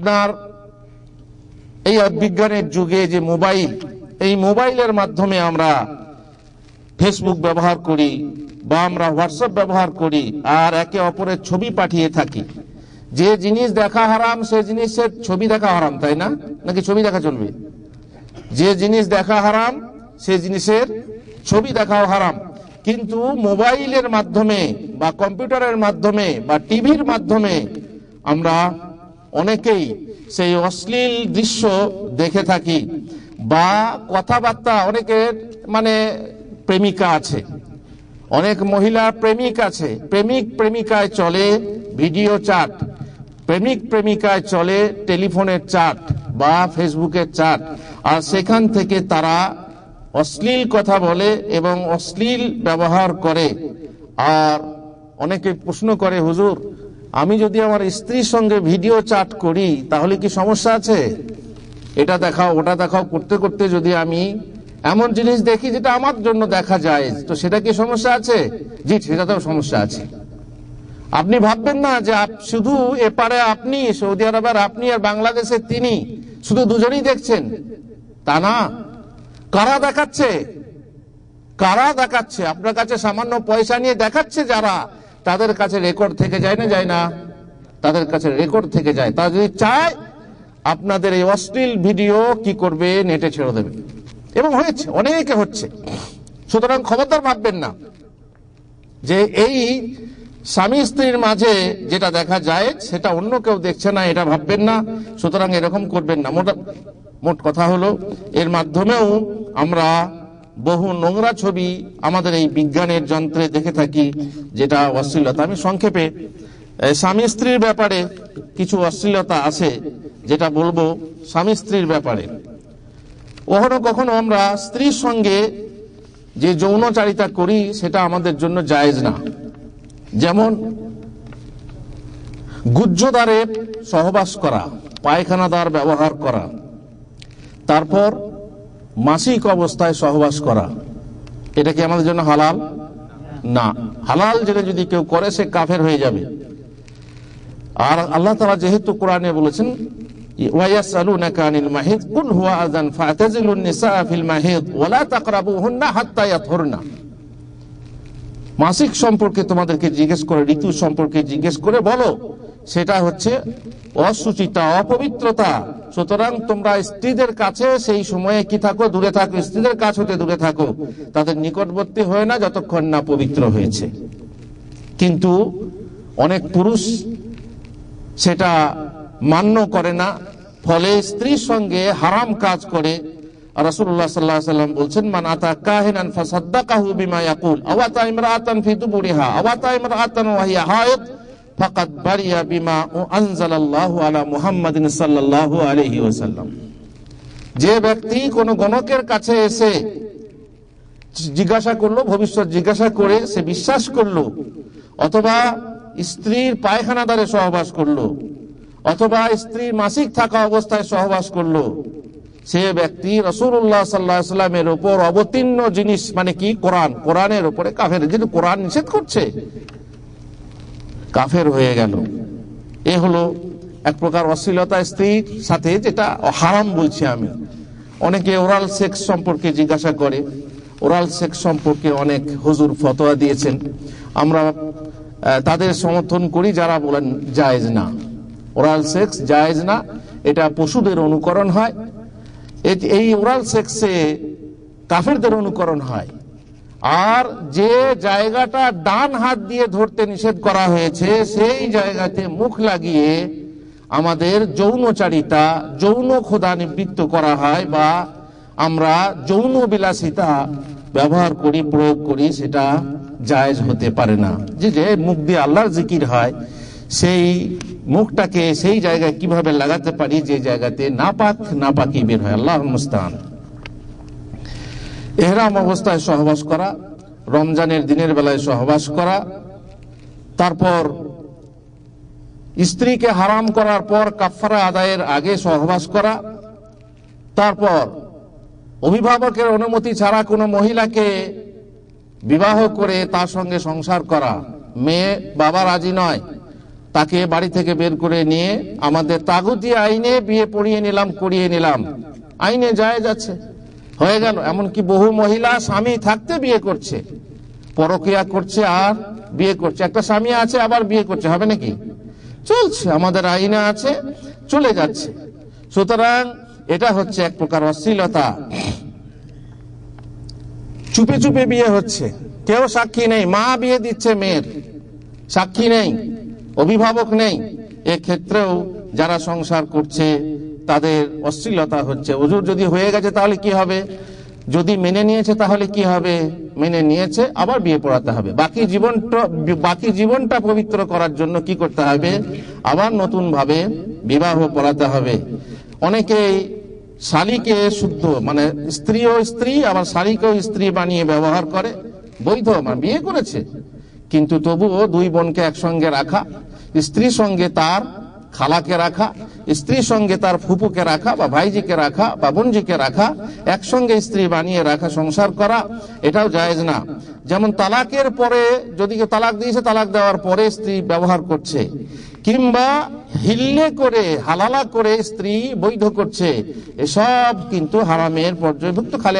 আপনার এই বিজ্ঞানের যুগে যে মোবাইল এই মোবাইলের মাধ্যমে আমরা ফেসবুক ব্যবহার করি বা আমরা হোয়াটসঅ্যাপ ব্যবহার করি আর একে অপরের ছবি পাঠিয়ে থাকি যে জিনিস দেখা হারাম সে জিনিসের ছবি দেখা হারাম তাই না নাকি ছবি দেখা চলবে যে জিনিস দেখা হারাম সে জিনিসের ছবি দেখাও হারাম কিন্তু মোবাইলের মাধ্যমে বা কম্পিউটারের মাধ্যমে বা টিভির মাধ্যমে আমরা অনেকেই সেই অশ্লীল দৃশ্য দেখে থাকি বা কথাবার্তা অনেকের মানে প্রেমিকা আছে অনেক মহিলা প্রেমিক আছে প্রেমিক প্রেমিকায় চলে ভিডিও চাট প্রেমিক প্রেমিকায় চলে টেলিফোনের চাট বা ফেসবুকের চাট আর সেখান থেকে তারা অশ্লীল কথা বলে এবং অশ্লীল ব্যবহার করে আর অনেকে প্রশ্ন করে হুজুর আমি যদি আমার স্ত্রীর সঙ্গে ভিডিও চাট করি তাহলে কি সমস্যা আছে এটা দেখাও ওটা দেখাও করতে করতে যদি আমি এমন জিনিস দেখি যেটা আমার জন্য দেখা যায় তো সেটা কি সমস্যা আছে জি সেটাতেও সমস্যা আছে আপনি ভাববেন না যে শুধু এপারে আপনি সৌদি আরবের আপনি আর বাংলাদেশের তিনি শুধু দুজনেই দেখছেন তা না কারা দেখাচ্ছে কারা দেখাচ্ছে আপনার কাছে সামান্য পয়সা নিয়ে দেখাচ্ছে যারা তাদের কাছে রেকর্ড থেকে যায় না যায় না তাদের কাছে রেকর্ড থেকে যায় তারা যদি চায় আপনাদের এই অশ্লীল ভিডিও কি করবে নেটে ছেড়ে দেবে এবং হয়েছে অনেকে হচ্ছে সুতরাং খবরদার ভাববেন না যে এই স্বামী স্ত্রীর মাঝে যেটা দেখা যায় সেটা অন্য কেউ দেখছে না এটা ভাববেন না সুতরাং এরকম করবেন না মোট মোট কথা হলো এর মাধ্যমেও আমরা বহু নোংরা ছবি আমাদের এই বিজ্ঞানের যন্ত্রে দেখে থাকি যেটা অশ্লীলতা আমি সংক্ষেপে স্বামী স্ত্রীর ব্যাপারে কিছু অশ্লীলতা আছে যেটা বলবো স্বামী স্ত্রীর ব্যাপারে কখনো কখনো আমরা স্ত্রীর সঙ্গে যে যৌনচারিতা করি সেটা আমাদের জন্য জায়েজ না যেমন গুজ্জদারে সহবাস করা পায়খানাদার ব্যবহার করা তারপর মাসিক অবস্থায় সহবাস করা এটা কি আমাদের জন্য হালাল না হালাল যেটা যদি কেউ করে সে কাফের হয়ে যাবে আর আল্লাহ তালা যেহেতু কোরআনে বলেছেন মাসিক সম্পর্কে তোমাদেরকে জিজ্ঞেস করে ঋতু সম্পর্কে জিজ্ঞেস করে বলো সেটা হচ্ছে অসুচিতা অপবিত্রতা সুতরাং তোমরা স্ত্রীদের কাছে সেই সময়ে কি থাকো দূরে থাকো স্ত্রীদের কাছ হতে দূরে থাকো তাদের নিকটবর্তী হয়ে না যতক্ষণ না পবিত্র হয়েছে কিন্তু অনেক পুরুষ সেটা মান্য করে না ফলে স্ত্রীর সঙ্গে হারাম কাজ করে রাসুল্লাহ সাল্লাহ সাল্লাম বলছেন হায়ত ফাকাত বারিয়া বিমা ও আনজালাল্লাহ আলা মুহাম্মাদিন সাল্লাহ যে ব্যক্তি কোন গণকের কাছে এসে জিজ্ঞাসা করলো ভবিষ্যৎ জিজ্ঞাসা করে সে বিশ্বাস করলো অথবা স্ত্রীর পায়খানাদারে সহবাস করলো অথবা স্ত্রীর মাসিক থাকা অবস্থায় সহবাস করলো সে ব্যক্তি রসুল্লাহ সাল্লাহামের ওপর অবতীর্ণ জিনিস মানে কি কোরআন কোরআনের ওপরে কাফের কিন্তু কোরআন নিষেধ করছে কাফের হয়ে গেল এ হলো এক প্রকার অশ্লীলতা স্ত্রীর সাথে যেটা হারাম বলছি আমি অনেকে ওরাল সেক্স সম্পর্কে জিজ্ঞাসা করে ওরাল সেক্স সম্পর্কে অনেক হুজুর ফতোয়া দিয়েছেন আমরা তাদের সমর্থন করি যারা বলেন জায়েজ না ওরাল সেক্স জায়েজ না এটা পশুদের অনুকরণ হয় এই ওরাল সেক্সে কাফেরদের অনুকরণ হয় আর যে জায়গাটা ডান হাত দিয়ে ধরতে নিষেধ করা হয়েছে সেই জায়গাতে মুখ লাগিয়ে আমাদের যৌনচারিতা যৌন খোদা নিবৃত্ত করা হয় বা আমরা যৌন বিলাসিতা ব্যবহার করি প্রয়োগ করি সেটা জায়জ হতে পারে না যে যে মুখ দিয়ে আল্লাহর জিকির হয় সেই মুখটাকে সেই জায়গায় কিভাবে লাগাতে পারি যে জায়গাতে নাপাক নাপাকি বের হয় আল্লাহ মুস্তান এহরাম অবস্থায় সহবাস করা রমজানের দিনের বেলায় সহবাস করা তারপর স্ত্রীকে হারাম করার পর কাফারা আদায়ের আগে সহবাস করা তারপর অভিভাবকের অনুমতি ছাড়া কোনো মহিলাকে বিবাহ করে তার সঙ্গে সংসার করা মেয়ে বাবা রাজি নয় তাকে বাড়ি থেকে বের করে নিয়ে আমাদের তাগুতি আইনে বিয়ে পড়িয়ে নিলাম করিয়ে নিলাম আইনে যায় যাচ্ছে হয়ে গেল এমনকি বহু মহিলা স্বামী থাকতে বিয়ে করছে পরকিয়া করছে আর বিয়ে করছে একটা স্বামী আছে আবার বিয়ে করছে হবে নাকি চলছে আমাদের আইনে আছে চলে যাচ্ছে সুতরাং এটা হচ্ছে এক প্রকার অশ্লীলতা চুপে চুপে বিয়ে হচ্ছে কেউ সাক্ষী নেই মা বিয়ে দিচ্ছে মেয়ের সাক্ষী নেই অভিভাবক নেই এক্ষেত্রেও যারা সংসার করছে তাদের অশ্লীলতা হচ্ছে অজুর যদি হয়ে গেছে তাহলে কি হবে যদি মেনে নিয়েছে তাহলে কি হবে মেনে নিয়েছে আবার বিয়ে পড়াতে হবে বাকি জীবনটা বাকি জীবনটা পবিত্র করার জন্য কি করতে হবে আবার নতুন ভাবে বিবাহ পড়াতে হবে অনেকেই শালিকে শুদ্ধ মানে স্ত্রী ও স্ত্রী আবার শালিকেও স্ত্রী বানিয়ে ব্যবহার করে বৈধ মানে বিয়ে করেছে কিন্তু তবুও দুই বোনকে একসঙ্গে রাখা স্ত্রী সঙ্গে তার খালাকে রাখা স্ত্রীর সঙ্গে তার ফুপুকে রাখা বা ভাইজিকে রাখা বা বোনজিকে রাখা একসঙ্গে স্ত্রী বানিয়ে রাখা সংসার করা এটাও জায়েজ না যেমন তালাকের পরে যদি কেউ তালাক দিয়েছে তালাক দেওয়ার পরে স্ত্রী ব্যবহার করছে কিংবা হিল্লে করে হালালা করে স্ত্রী বৈধ করছে এসব কিন্তু হারামের পর্যায়ভুক্ত খালে